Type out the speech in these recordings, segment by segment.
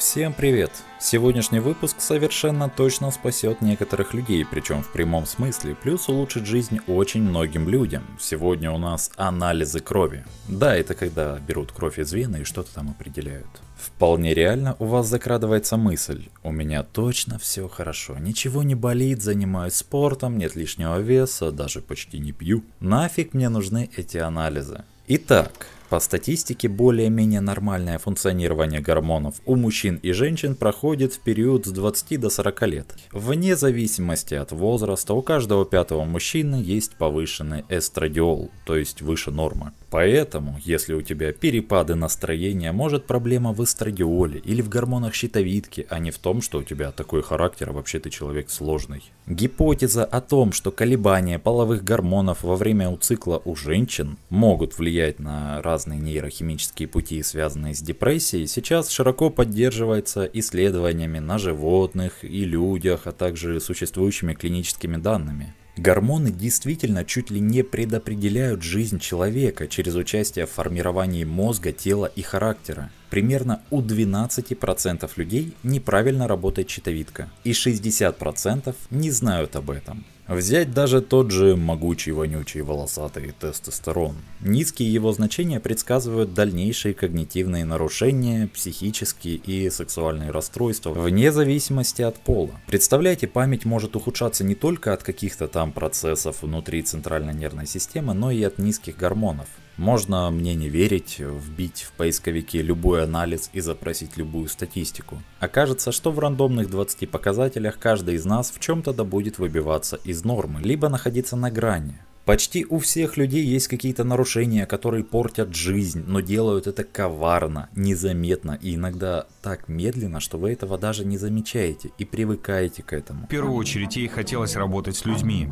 Всем привет! Сегодняшний выпуск совершенно точно спасет некоторых людей, причем в прямом смысле, плюс улучшит жизнь очень многим людям. Сегодня у нас анализы крови. Да, это когда берут кровь из вены и что-то там определяют. Вполне реально у вас закрадывается мысль, у меня точно все хорошо, ничего не болит, занимаюсь спортом, нет лишнего веса, даже почти не пью. Нафиг мне нужны эти анализы? Итак, по статистике, более-менее нормальное функционирование гормонов у мужчин и женщин проходит в период с 20 до 40 лет. Вне зависимости от возраста, у каждого пятого мужчины есть повышенный эстрадиол, то есть выше нормы. Поэтому, если у тебя перепады настроения, может проблема в эстрадиоле или в гормонах щитовидки, а не в том, что у тебя такой характер, а вообще ты человек сложный. Гипотеза о том, что колебания половых гормонов во время у цикла у женщин могут влиять на разные разные нейрохимические пути, связанные с депрессией, сейчас широко поддерживается исследованиями на животных и людях, а также существующими клиническими данными. Гормоны действительно чуть ли не предопределяют жизнь человека через участие в формировании мозга, тела и характера. Примерно у 12% людей неправильно работает щитовидка, и 60% не знают об этом. Взять даже тот же могучий вонючий волосатый тестостерон. Низкие его значения предсказывают дальнейшие когнитивные нарушения, психические и сексуальные расстройства, вне зависимости от пола. Представляете, память может ухудшаться не только от каких-то там процессов внутри центральной нервной системы, но и от низких гормонов. Можно мне не верить, вбить в поисковике любой анализ и запросить любую статистику. Окажется, что в рандомных 20 показателях каждый из нас в чем-то да будет выбиваться из нормы, либо находиться на грани, Почти у всех людей есть какие-то нарушения, которые портят жизнь, но делают это коварно, незаметно и иногда так медленно, что вы этого даже не замечаете и привыкаете к этому. В первую очередь ей хотелось работать с людьми.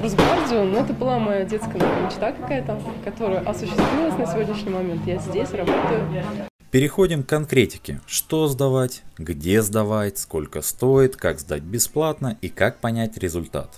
Росгвардию, ну это была моя детская мечта какая-то, которая осуществилась на сегодняшний момент. Я здесь работаю. Переходим к конкретике. Что сдавать, где сдавать, сколько стоит, как сдать бесплатно и как понять результат.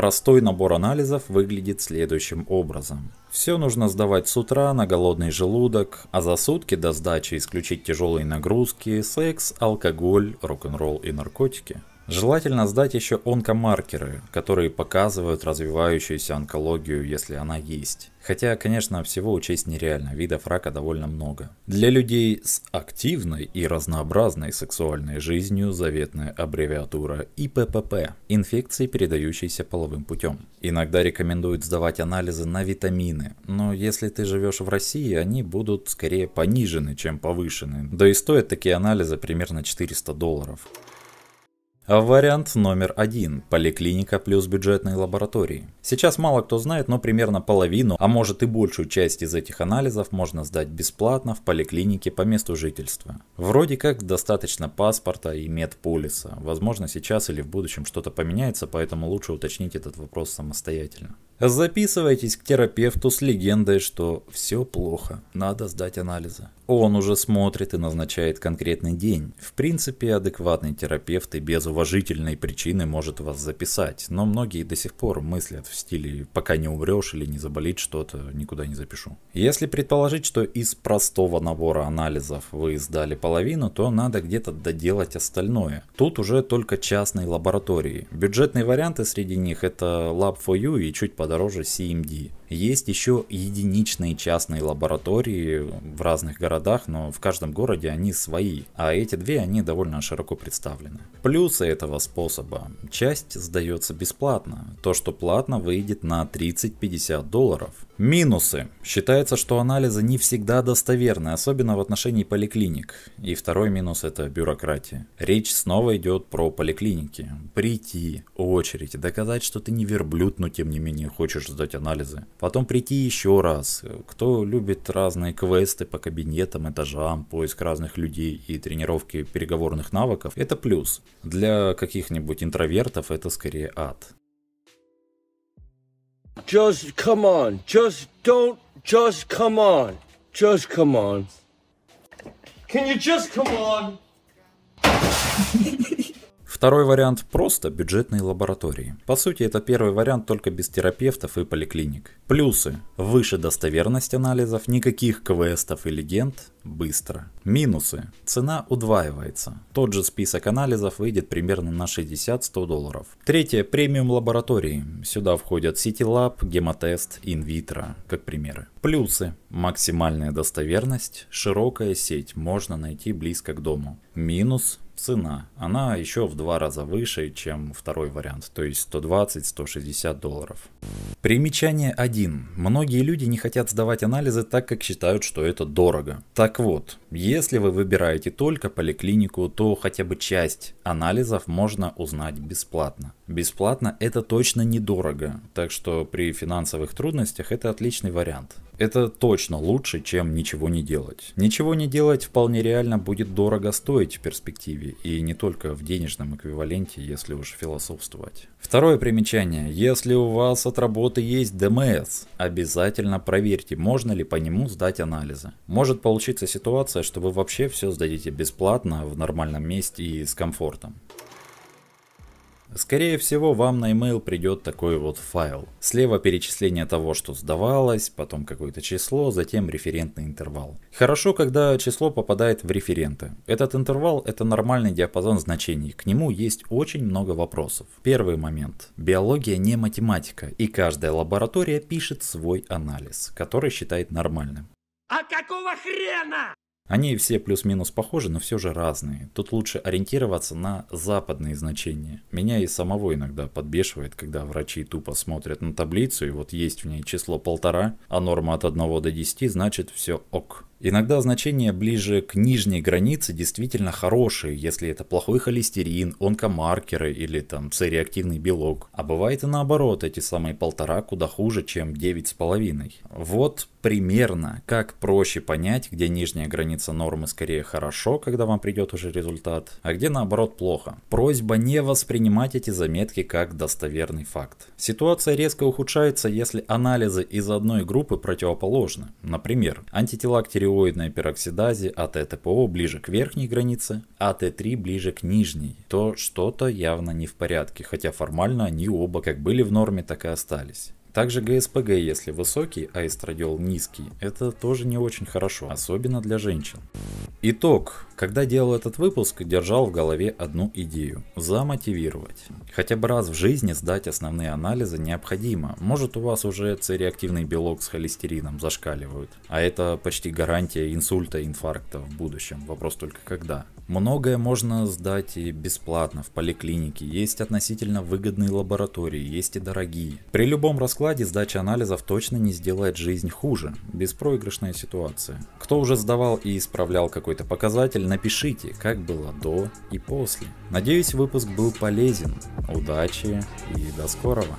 Простой набор анализов выглядит следующим образом. Все нужно сдавать с утра на голодный желудок, а за сутки до сдачи исключить тяжелые нагрузки, секс, алкоголь, рок-н-ролл и наркотики. Желательно сдать еще онкомаркеры, которые показывают развивающуюся онкологию, если она есть. Хотя, конечно, всего учесть нереально, видов рака довольно много. Для людей с активной и разнообразной сексуальной жизнью заветная аббревиатура ИППП – инфекции, передающиеся половым путем. Иногда рекомендуют сдавать анализы на витамины, но если ты живешь в России, они будут скорее понижены, чем повышены. Да и стоят такие анализы примерно 400 долларов. А вариант номер один – поликлиника плюс бюджетные лаборатории. Сейчас мало кто знает, но примерно половину, а может и большую часть из этих анализов можно сдать бесплатно в поликлинике по месту жительства. Вроде как достаточно паспорта и медполиса. Возможно сейчас или в будущем что-то поменяется, поэтому лучше уточнить этот вопрос самостоятельно. Записывайтесь к терапевту с легендой, что все плохо, надо сдать анализы. Он уже смотрит и назначает конкретный день. В принципе, адекватный терапевт и без уважительной причины может вас записать, но многие до сих пор мыслят в стиле «пока не умрешь или не заболит что-то, никуда не запишу». Если предположить, что из простого набора анализов вы сдали половину, то надо где-то доделать остальное. Тут уже только частные лаборатории. Бюджетные варианты среди них это Lab4U и чуть подороже CMD. Есть еще единичные частные лаборатории в разных городах, но в каждом городе они свои, а эти две они довольно широко представлены. Плюсы этого способа. Часть сдается бесплатно, то что платно выйдет на 30-50 долларов. Минусы. Считается, что анализы не всегда достоверны, особенно в отношении поликлиник. И второй минус – это бюрократия. Речь снова идет про поликлиники. Прийти, очередь, доказать, что ты не верблюд, но тем не менее хочешь сдать анализы. Потом прийти еще раз. Кто любит разные квесты по кабинетам, этажам, поиск разных людей и тренировки переговорных навыков – это плюс. Для каких-нибудь интровертов это скорее ад. Just come on. Just don't. Just come on. Just come on. Can you just come on? Второй вариант просто бюджетные лаборатории. По сути, это первый вариант только без терапевтов и поликлиник. Плюсы. Выше достоверность анализов, никаких квестов и легенд, быстро. Минусы. Цена удваивается. Тот же список анализов выйдет примерно на 60-100 долларов. Третье. Премиум лаборатории. Сюда входят CityLab, Гемотест, Инвитро, как примеры. Плюсы. Максимальная достоверность, широкая сеть, можно найти близко к дому. Минус цена, она еще в два раза выше, чем второй вариант, то есть 120-160 долларов. Примечание 1. Многие люди не хотят сдавать анализы, так как считают, что это дорого. Так вот, если вы выбираете только поликлинику, то хотя бы часть анализов можно узнать бесплатно. Бесплатно это точно недорого, так что при финансовых трудностях это отличный вариант. Это точно лучше, чем ничего не делать. Ничего не делать вполне реально будет дорого стоить в перспективе, и не только в денежном эквиваленте, если уж философствовать. Второе примечание. Если у вас отработано кого-то есть ДМС, обязательно проверьте, можно ли по нему сдать анализы. Может получиться ситуация, что вы вообще все сдадите бесплатно, в нормальном месте и с комфортом. Скорее всего, вам на email придет такой вот файл. Слева перечисление того, что сдавалось, потом какое-то число, затем референтный интервал. Хорошо, когда число попадает в референты. Этот интервал – это нормальный диапазон значений, к нему есть очень много вопросов. Первый момент. Биология не математика, и каждая лаборатория пишет свой анализ, который считает нормальным. А какого хрена? Они все плюс-минус похожи, но все же разные. Тут лучше ориентироваться на западные значения. Меня и самого иногда подбешивает, когда врачи тупо смотрят на таблицу, и вот есть в ней число полтора, а норма от 1 до 10, значит все ок. Иногда значения ближе к нижней границе действительно хорошие, если это плохой холестерин, онкомаркеры или там с белок. А бывает и наоборот, эти самые полтора куда хуже, чем девять с половиной. Вот примерно, как проще понять, где нижняя граница граница нормы скорее хорошо, когда вам придет уже результат, а где наоборот плохо. Просьба не воспринимать эти заметки как достоверный факт. Ситуация резко ухудшается, если анализы из одной группы противоположны. Например, антитела к тиреоидной пероксидазе АТ-ТПО э ближе к верхней границе, АТ3 ближе к нижней. То что-то явно не в порядке, хотя формально они оба как были в норме, так и остались. Также ГСПГ, если высокий, а эстрадиол низкий, это тоже не очень хорошо, особенно для женщин. Итог. Когда делал этот выпуск, держал в голове одну идею – замотивировать. Хотя бы раз в жизни сдать основные анализы необходимо. Может у вас уже цереактивный белок с холестерином зашкаливают. А это почти гарантия инсульта, инфаркта в будущем. Вопрос только когда. Многое можно сдать и бесплатно в поликлинике, есть относительно выгодные лаборатории, есть и дорогие. При любом раскладе сдача анализов точно не сделает жизнь хуже, беспроигрышная ситуация. Кто уже сдавал и исправлял какой-то показатель, Напишите, как было до и после. Надеюсь, выпуск был полезен. Удачи и до скорого.